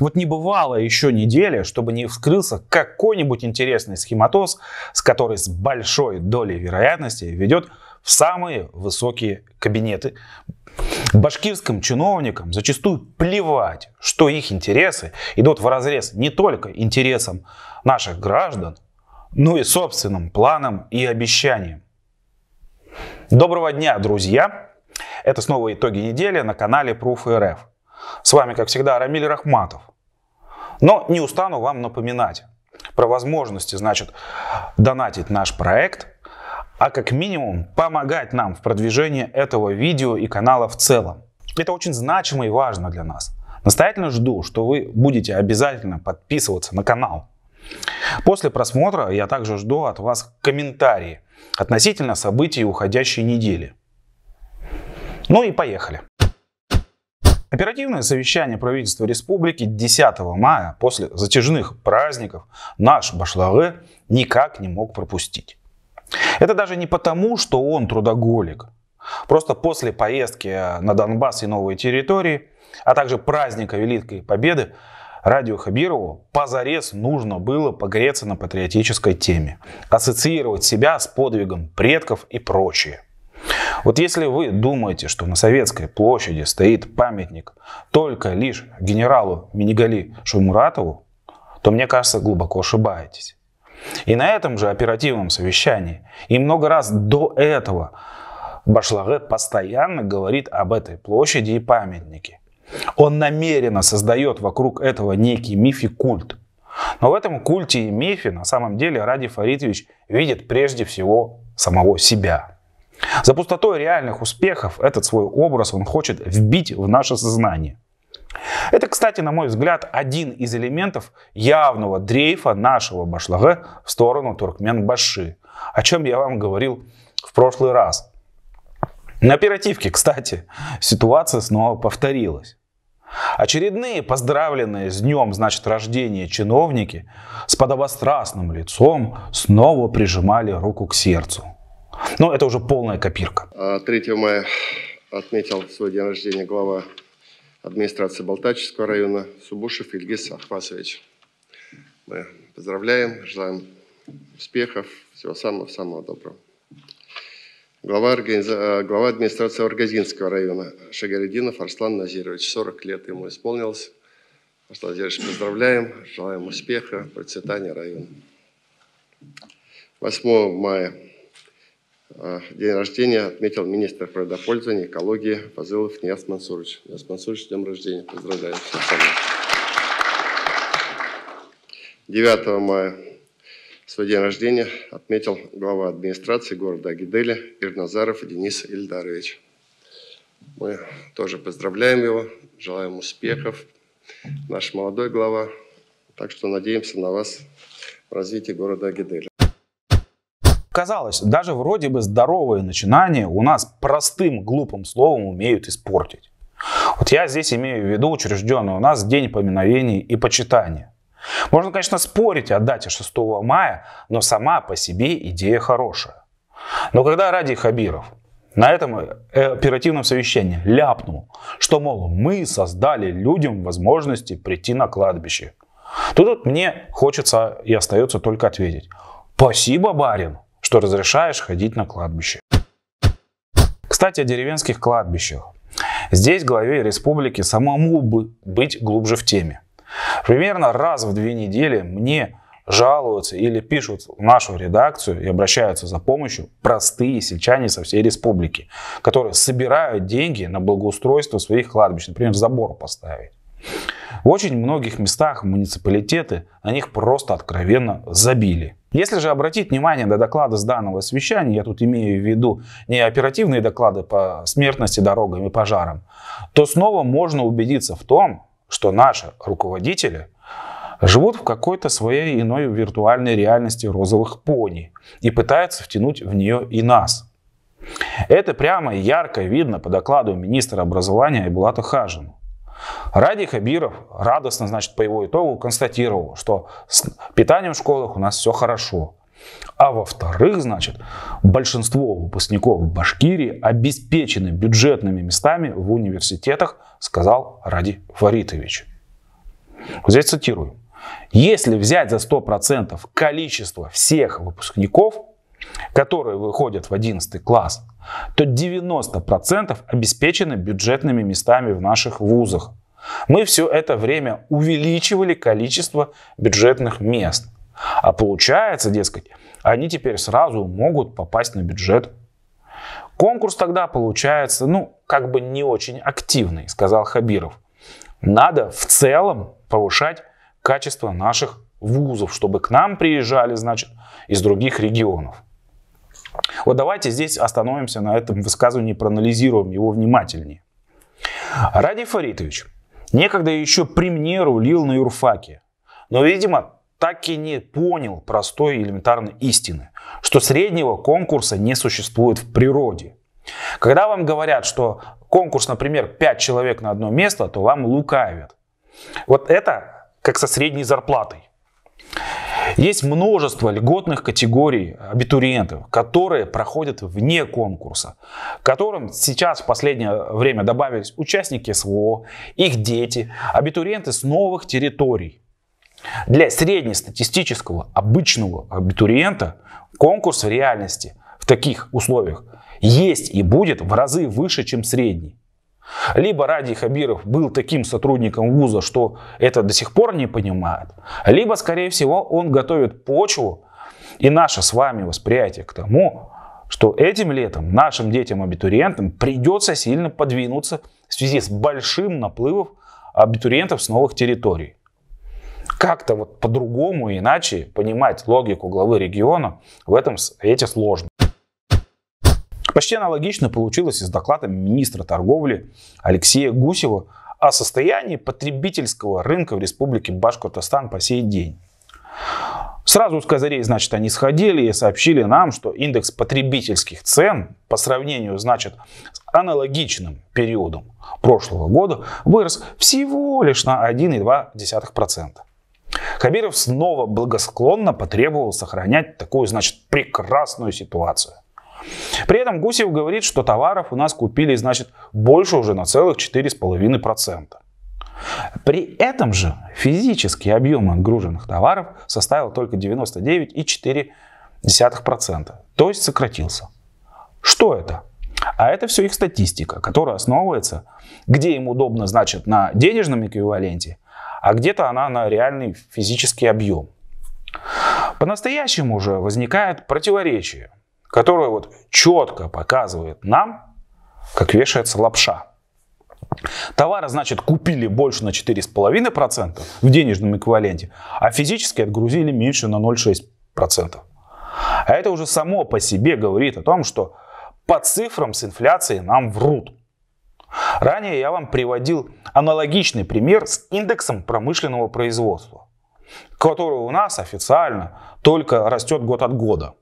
Вот не бывало еще недели, чтобы не вскрылся какой-нибудь интересный схематоз, с которой с большой долей вероятности ведет в самые высокие кабинеты. Башкирским чиновникам зачастую плевать, что их интересы идут в разрез не только интересам наших граждан, но и собственным планам и обещаниям. Доброго дня, друзья! Это снова итоги недели на канале Proof.rf. С вами, как всегда, Рамиль Рахматов. Но не устану вам напоминать про возможности, значит, донатить наш проект, а как минимум помогать нам в продвижении этого видео и канала в целом. Это очень значимо и важно для нас. Настоятельно жду, что вы будете обязательно подписываться на канал. После просмотра я также жду от вас комментарии относительно событий уходящей недели. Ну и поехали. Оперативное совещание правительства республики 10 мая после затяжных праздников наш Башлары никак не мог пропустить. Это даже не потому, что он трудоголик. Просто после поездки на Донбасс и новые территории, а также праздника Великой Победы, Радио Хабирову позарез нужно было погреться на патриотической теме, ассоциировать себя с подвигом предков и прочее. Вот если вы думаете, что на Советской площади стоит памятник только лишь генералу Минигали Шумуратову, то, мне кажется, глубоко ошибаетесь. И на этом же оперативном совещании, и много раз до этого, Башларе постоянно говорит об этой площади и памятнике. Он намеренно создает вокруг этого некий миф и культ. Но в этом культе и мифе на самом деле Ради Фаритович видит прежде всего самого себя. За пустотой реальных успехов этот свой образ он хочет вбить в наше сознание. Это, кстати, на мой взгляд, один из элементов явного дрейфа нашего башлаге в сторону Туркмен-Баши, о чем я вам говорил в прошлый раз. На оперативке, кстати, ситуация снова повторилась. Очередные поздравленные с днем, значит, рождения чиновники с подобострастным лицом снова прижимали руку к сердцу. Но это уже полная копирка. 3 а мая отметил свой день рождения глава администрации Болтачевского района Субушев Ильгиз Ахвасович. Мы поздравляем, желаем успехов, всего самого-самого доброго. Глава, организа... глава администрации Оргазинского района Шагаридинов Арслан Назирович. 40 лет ему исполнилось. Арслан Назирович, поздравляем, желаем успеха, процветания района. 8 мая а, день рождения отметил министр природопользования и экологии Фазылов Нияз Мансурович. Нияз Мансурович, с днем рождения. Поздравляю. 9 мая свой день рождения отметил глава администрации города Агиделя Ирназаров Денис Ильдарович. Мы тоже поздравляем его, желаем успехов. Наш молодой глава. Так что надеемся на вас в развитии города Агиделя. Казалось, даже вроде бы здоровые начинания у нас простым глупым словом умеют испортить. Вот я здесь имею в виду учрежденный у нас день поминовений и почитания. Можно, конечно, спорить о дате 6 мая, но сама по себе идея хорошая. Но когда ради Хабиров на этом э, оперативном совещании ляпнул, что, мол, мы создали людям возможности прийти на кладбище. То тут мне хочется и остается только ответить. Спасибо, барин что разрешаешь ходить на кладбище. Кстати, о деревенских кладбищах. Здесь главе республики самому бы быть глубже в теме. Примерно раз в две недели мне жалуются или пишут в нашу редакцию и обращаются за помощью простые сельчане со всей республики, которые собирают деньги на благоустройство своих кладбищ, например, забор поставить. В очень многих местах муниципалитеты на них просто откровенно забили. Если же обратить внимание на доклады с данного совещания, я тут имею в виду не оперативные доклады по смертности дорогам и пожарам, то снова можно убедиться в том, что наши руководители живут в какой-то своей иной виртуальной реальности розовых пони и пытаются втянуть в нее и нас. Это прямо ярко видно по докладу министра образования Айбулата Хажину. Ради Хабиров радостно, значит, по его итогу констатировал, что с питанием в школах у нас все хорошо. А во-вторых, значит, большинство выпускников Башкирии обеспечены бюджетными местами в университетах, сказал Ради Фаритович. Здесь цитирую. Если взять за 100% количество всех выпускников – которые выходят в 11 класс, то 90% обеспечены бюджетными местами в наших вузах. Мы все это время увеличивали количество бюджетных мест. А получается, дескать, они теперь сразу могут попасть на бюджет. Конкурс тогда получается, ну, как бы не очень активный, сказал Хабиров. Надо в целом повышать качество наших вузов, чтобы к нам приезжали, значит, из других регионов. Вот давайте здесь остановимся на этом высказывании, проанализируем его внимательнее. Ради Фаритович некогда еще при мне на юрфаке, но, видимо, так и не понял простой элементарной истины, что среднего конкурса не существует в природе. Когда вам говорят, что конкурс, например, 5 человек на одно место, то вам лукавят. Вот это как со средней зарплатой. Есть множество льготных категорий абитуриентов, которые проходят вне конкурса, которым сейчас в последнее время добавились участники СВО, их дети, абитуриенты с новых территорий. Для среднестатистического обычного абитуриента конкурс в реальности в таких условиях есть и будет в разы выше, чем средний. Либо Ради Хабиров был таким сотрудником вуза, что это до сих пор не понимает, либо, скорее всего, он готовит почву и наше с вами восприятие к тому, что этим летом нашим детям-абитуриентам придется сильно подвинуться в связи с большим наплывом абитуриентов с новых территорий. Как-то вот по-другому, иначе понимать логику главы региона в этом эти сложно. Почти аналогично получилось и с докладами министра торговли Алексея Гусева о состоянии потребительского рынка в республике Башкортостан по сей день. Сразу с козырей, значит, они сходили и сообщили нам, что индекс потребительских цен по сравнению, значит, с аналогичным периодом прошлого года вырос всего лишь на 1,2%. Хабиров снова благосклонно потребовал сохранять такую, значит, прекрасную ситуацию. При этом Гусев говорит, что товаров у нас купили, значит, больше уже на целых 4,5%. При этом же физический объем отгруженных товаров составил только 99,4%, то есть сократился. Что это? А это все их статистика, которая основывается, где им удобно, значит, на денежном эквиваленте, а где-то она на реальный физический объем. По-настоящему же возникает противоречие – которая вот четко показывает нам, как вешается лапша. Товары, значит, купили больше на 4,5% в денежном эквиваленте, а физически отгрузили меньше на 0,6%. А это уже само по себе говорит о том, что по цифрам с инфляцией нам врут. Ранее я вам приводил аналогичный пример с индексом промышленного производства, который у нас официально только растет год от года –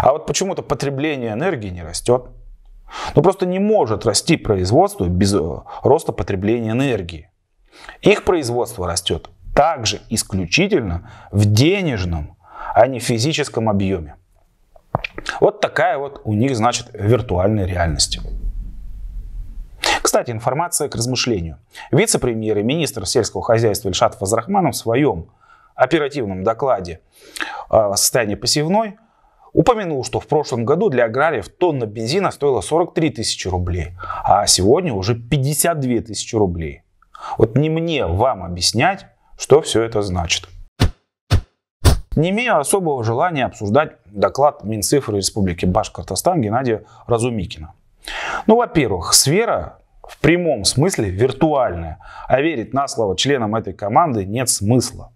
а вот почему-то потребление энергии не растет. Ну просто не может расти производство без э, роста потребления энергии. Их производство растет также исключительно в денежном, а не в физическом объеме. Вот такая вот у них, значит, виртуальная реальность. Кстати, информация к размышлению. Вице-премьер и министр сельского хозяйства Ильшат Фазрахманов в своем оперативном докладе о э, состоянии посевной Упомянул, что в прошлом году для аграриев тонна бензина стоила 43 тысячи рублей, а сегодня уже 52 тысячи рублей. Вот не мне вам объяснять, что все это значит. Не имею особого желания обсуждать доклад Минцифры Республики Башкортостан Геннадия Разумикина. Ну, во-первых, сфера в прямом смысле виртуальная, а верить на слово членам этой команды нет смысла.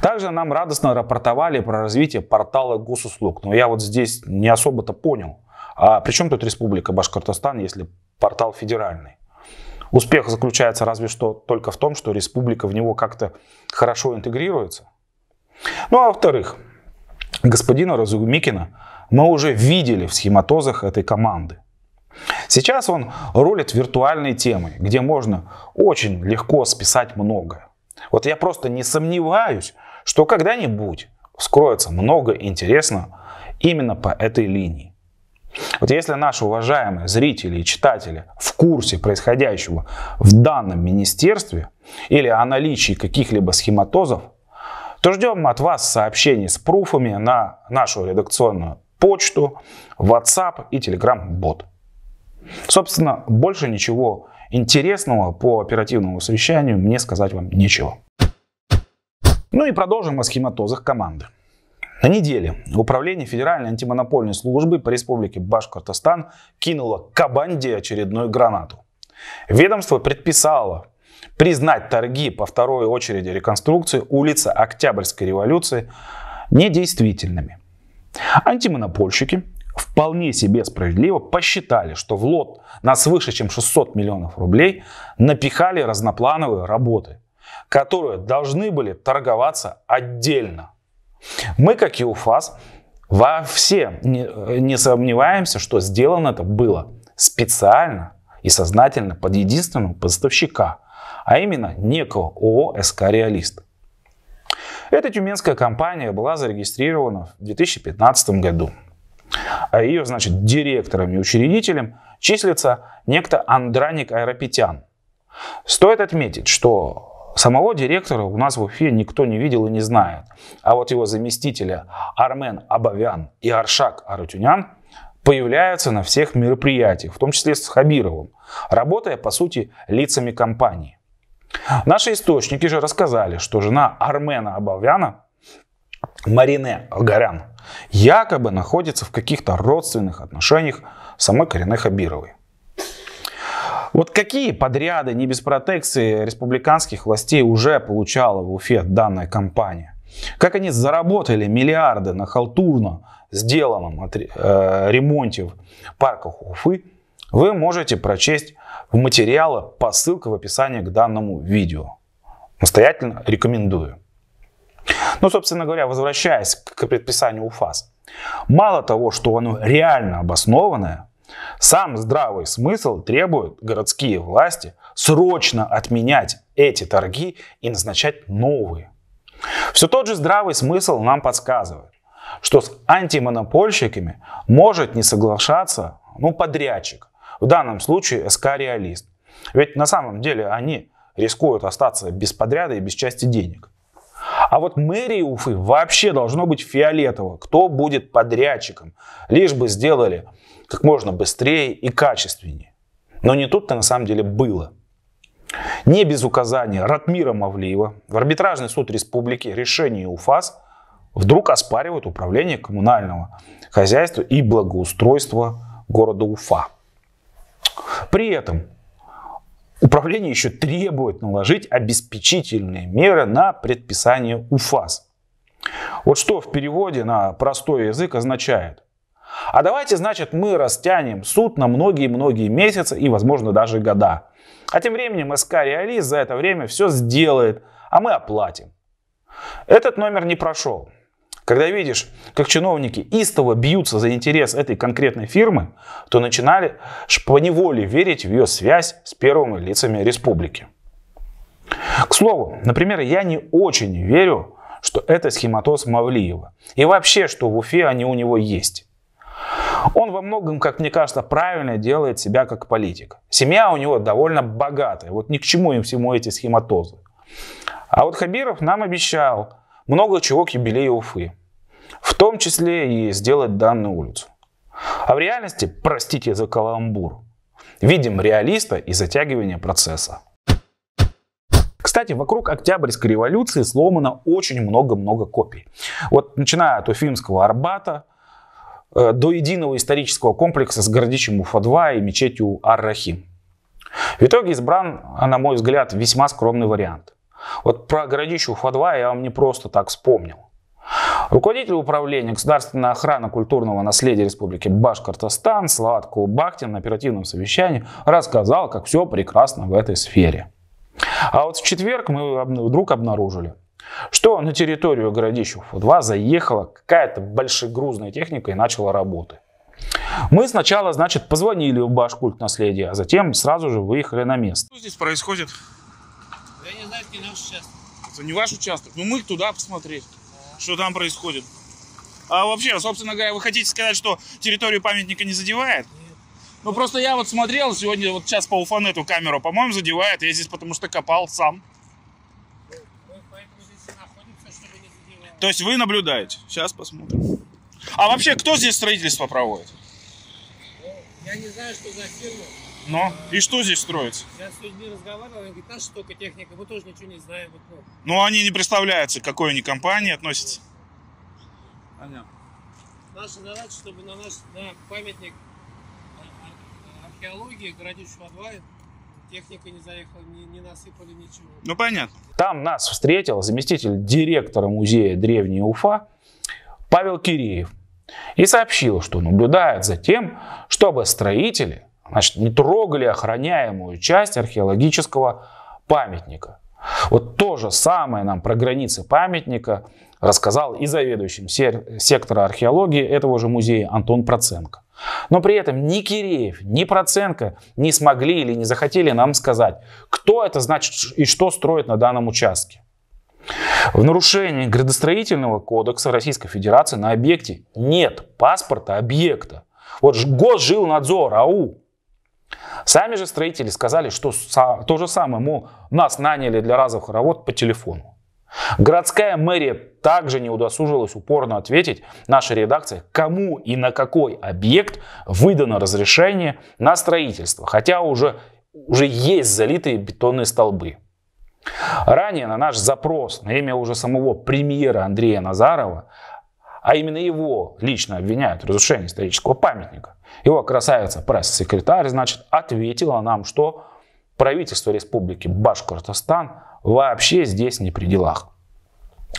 Также нам радостно рапортовали про развитие портала госуслуг. Но я вот здесь не особо-то понял. А при чем тут Республика Башкортостан, если портал федеральный? Успех заключается разве что только в том, что республика в него как-то хорошо интегрируется. Ну а во-вторых, господина Разумикина мы уже видели в схематозах этой команды. Сейчас он рулит виртуальной темой, где можно очень легко списать многое. Вот я просто не сомневаюсь, что когда-нибудь вскроется много интересного именно по этой линии. Вот если наши уважаемые зрители и читатели в курсе происходящего в данном министерстве или о наличии каких-либо схематозов, то ждем от вас сообщений с пруфами на нашу редакционную почту, WhatsApp и Telegram-бот. Собственно, больше ничего интересного по оперативному совещанию мне сказать вам нечего. Ну и продолжим о схематозах команды. На неделе Управление Федеральной антимонопольной службы по республике Башкортостан кинуло Кабанде очередную гранату. Ведомство предписало признать торги по второй очереди реконструкции улицы Октябрьской революции недействительными. Антимонопольщики вполне себе справедливо посчитали, что в лот на свыше чем 600 миллионов рублей напихали разноплановые работы, которые должны были торговаться отдельно. Мы, как и УФАС, во все не, э, не сомневаемся, что сделано это было специально и сознательно под единственным поставщика, а именно некого ООО «СК Реалист». Эта тюменская компания была зарегистрирована в 2015 году. А ее, значит, директором и учредителем числится некто Андраник Аэропетян. Стоит отметить, что Самого директора у нас в Уфе никто не видел и не знает. А вот его заместителя Армен Абавян и Аршак Арутюнян появляются на всех мероприятиях, в том числе с Хабировым, работая, по сути, лицами компании. Наши источники же рассказали, что жена Армена Абавяна, Марине Горян, якобы находится в каких-то родственных отношениях с самой Коренной Хабировой. Вот какие подряды не без протекции республиканских властей уже получала в Уфе данная компания? Как они заработали миллиарды на халтурно сделанном э, ремонте в парках Уфы, вы можете прочесть в материалы по ссылке в описании к данному видео. Настоятельно рекомендую. Ну, собственно говоря, возвращаясь к предписанию УФАС, мало того, что оно реально обоснованное, сам здравый смысл требует городские власти срочно отменять эти торги и назначать новые. Все тот же здравый смысл нам подсказывает, что с антимонопольщиками может не соглашаться ну, подрядчик, в данном случае СК «Реалист». Ведь на самом деле они рискуют остаться без подряда и без части денег. А вот мэрии Уфы вообще должно быть фиолетово, кто будет подрядчиком, лишь бы сделали как можно быстрее и качественнее. Но не тут-то на самом деле было. Не без указания Ратмира Мавлиева в арбитражный суд республики решение УФАС вдруг оспаривают управление коммунального хозяйства и благоустройства города Уфа. При этом Управление еще требует наложить обеспечительные меры на предписание УФАС. Вот что в переводе на простой язык означает. А давайте, значит, мы растянем суд на многие-многие месяцы и, возможно, даже года. А тем временем СК Реализ за это время все сделает, а мы оплатим. Этот номер не прошел. Когда видишь, как чиновники истово бьются за интерес этой конкретной фирмы, то начинали поневоле верить в ее связь с первыми лицами республики. К слову, например, я не очень верю, что это схематоз Мавлиева. И вообще, что в Уфе они у него есть. Он во многом, как мне кажется, правильно делает себя как политик. Семья у него довольно богатая. Вот ни к чему им всему эти схематозы. А вот Хабиров нам обещал, много чего к юбилею Уфы, в том числе и сделать данную улицу. А в реальности, простите за каламбур, видим реалиста и затягивание процесса. Кстати, вокруг Октябрьской революции сломано очень много-много копий. Вот начиная от уфимского Арбата, э, до единого исторического комплекса с городищем Уфа-2 и мечетью Ар-Рахим. В итоге избран, на мой взгляд, весьма скромный вариант. Вот про городищу Уфа-2 я вам не просто так вспомнил. Руководитель управления государственной охраны культурного наследия Республики Башкортостан Салават Кулбахтин на оперативном совещании рассказал, как все прекрасно в этой сфере. А вот в четверг мы вдруг обнаружили, что на территорию городища Уфа-2 заехала какая-то большегрузная техника и начала работы. Мы сначала, значит, позвонили в Башкульт наследия, а затем сразу же выехали на место. Что здесь происходит? все-таки наш участок. Это не ваш участок, Ну мы туда посмотреть, да. что там происходит. А вообще, собственно говоря, вы хотите сказать, что территорию памятника не задевает? Нет. Ну просто я вот смотрел сегодня, вот сейчас по уфанету камеру, по-моему, задевает. Я здесь потому что копал сам. То есть вы наблюдаете? Сейчас посмотрим. А вообще, кто здесь строительство проводит? Ну, я не знаю, что за фирма. Но? И что здесь строится? Я с людьми разговаривал, они говорят, что только техника, мы тоже ничего не знаем. Ну». ну. они не представляются, к какой они компании относятся. Понятно. Наша задача, чтобы на наш на памятник а, а, археологии городищу Адвайн техника не заехала, не, не насыпали ничего. Ну, понятно. Там нас встретил заместитель директора музея Древняя Уфа Павел Киреев и сообщил, что наблюдает за тем, чтобы строители – Значит, не трогали охраняемую часть археологического памятника. Вот то же самое нам про границы памятника рассказал и заведующим сектора археологии этого же музея Антон Проценко. Но при этом ни Киреев, ни Проценко не смогли или не захотели нам сказать, кто это значит и что строит на данном участке. В нарушении градостроительного кодекса Российской Федерации на объекте нет паспорта объекта. Вот госжилнадзор, АУ, Сами же строители сказали, что то же самое, мол, нас наняли для разовых работ по телефону. Городская мэрия также не удосужилась упорно ответить нашей редакции, кому и на какой объект выдано разрешение на строительство, хотя уже, уже есть залитые бетонные столбы. Ранее на наш запрос на имя уже самого премьера Андрея Назарова, а именно его лично обвиняют в разрушении исторического памятника, его красавица пресс-секретарь, значит, ответила нам, что правительство республики Башкортостан вообще здесь не при делах.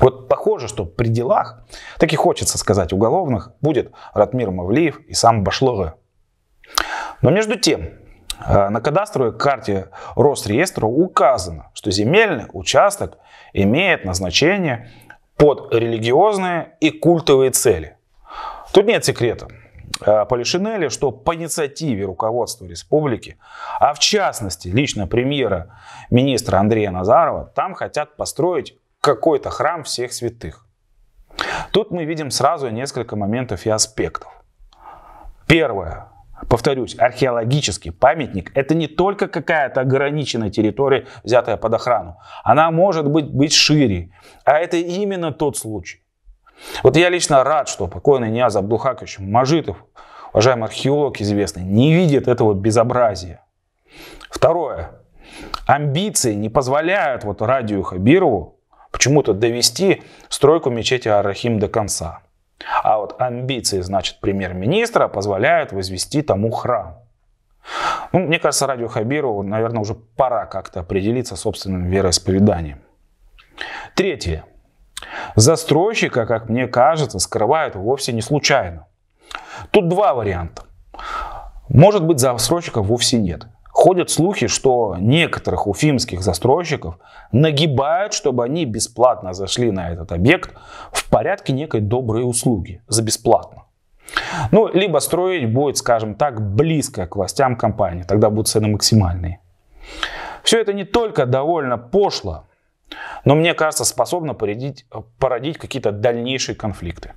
Вот похоже, что при делах, так и хочется сказать уголовных, будет Ратмир Мавлиев и сам Башлыры. Но между тем, э, на кадастровой карте Росреестра указано, что земельный участок имеет назначение под религиозные и культовые цели. Тут нет секрета. Э, Полишинеля, что по инициативе руководства республики, а в частности лично премьера министра Андрея Назарова, там хотят построить какой-то храм всех святых. Тут мы видим сразу несколько моментов и аспектов. Первое. Повторюсь, археологический памятник – это не только какая-то ограниченная территория, взятая под охрану. Она может быть, быть шире. А это именно тот случай, вот я лично рад, что покойный Ниаз Абдулхакович Мажитов, уважаемый археолог известный, не видит этого безобразия. Второе. Амбиции не позволяют вот Радию Хабирову почему-то довести стройку мечети Арахим до конца. А вот амбиции, значит, премьер-министра позволяют возвести тому храм. Ну, мне кажется, Радио Хабирову, наверное, уже пора как-то определиться собственным вероисповеданием. Третье. Застройщика, как мне кажется, скрывают вовсе не случайно. Тут два варианта. Может быть, застройщиков вовсе нет. Ходят слухи, что некоторых уфимских застройщиков нагибают, чтобы они бесплатно зашли на этот объект в порядке некой доброй услуги, за бесплатно. Ну, либо строить будет, скажем так, близко к властям компании, тогда будут цены максимальные. Все это не только довольно пошло, но мне кажется, способна породить, породить какие-то дальнейшие конфликты.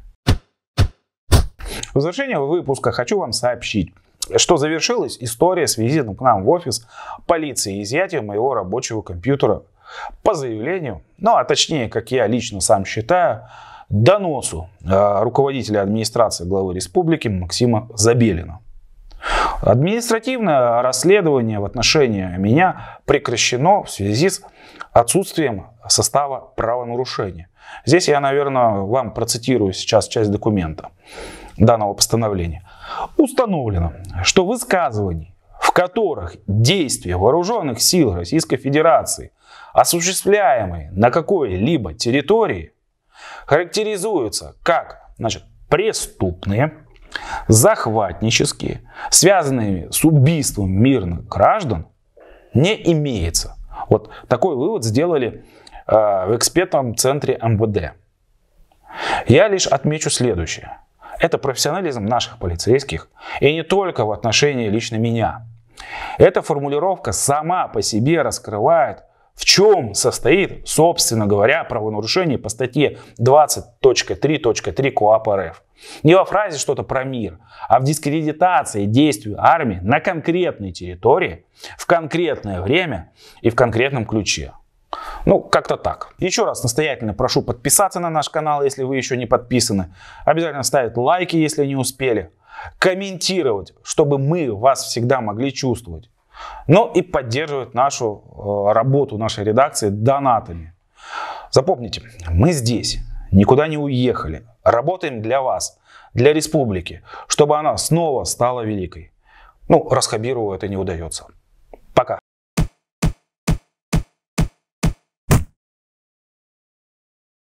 В завершение выпуска хочу вам сообщить, что завершилась история с визитом к нам в офис полиции и изъятием моего рабочего компьютера по заявлению, ну а точнее, как я лично сам считаю, доносу э, руководителя администрации главы республики Максима Забелина. Административное расследование в отношении меня прекращено в связи с отсутствием состава правонарушения. Здесь я, наверное, вам процитирую сейчас часть документа данного постановления. Установлено, что высказываний, в которых действия вооруженных сил Российской Федерации, осуществляемые на какой-либо территории, характеризуются как значит, преступные, захватнические, связанные с убийством мирных граждан, не имеется. Вот такой вывод сделали э, в экспертном центре МВД. Я лишь отмечу следующее. Это профессионализм наших полицейских, и не только в отношении лично меня. Эта формулировка сама по себе раскрывает в чем состоит, собственно говоря, правонарушение по статье 20.3.3 КОАП РФ? Не во фразе что-то про мир, а в дискредитации действий армии на конкретной территории, в конкретное время и в конкретном ключе. Ну, как-то так. Еще раз настоятельно прошу подписаться на наш канал, если вы еще не подписаны. Обязательно ставить лайки, если не успели. Комментировать, чтобы мы вас всегда могли чувствовать но и поддерживают нашу э, работу нашей редакции донатами. Запомните, мы здесь, никуда не уехали, работаем для вас, для республики, чтобы она снова стала великой. Ну, Расхабирову это не удается. Пока.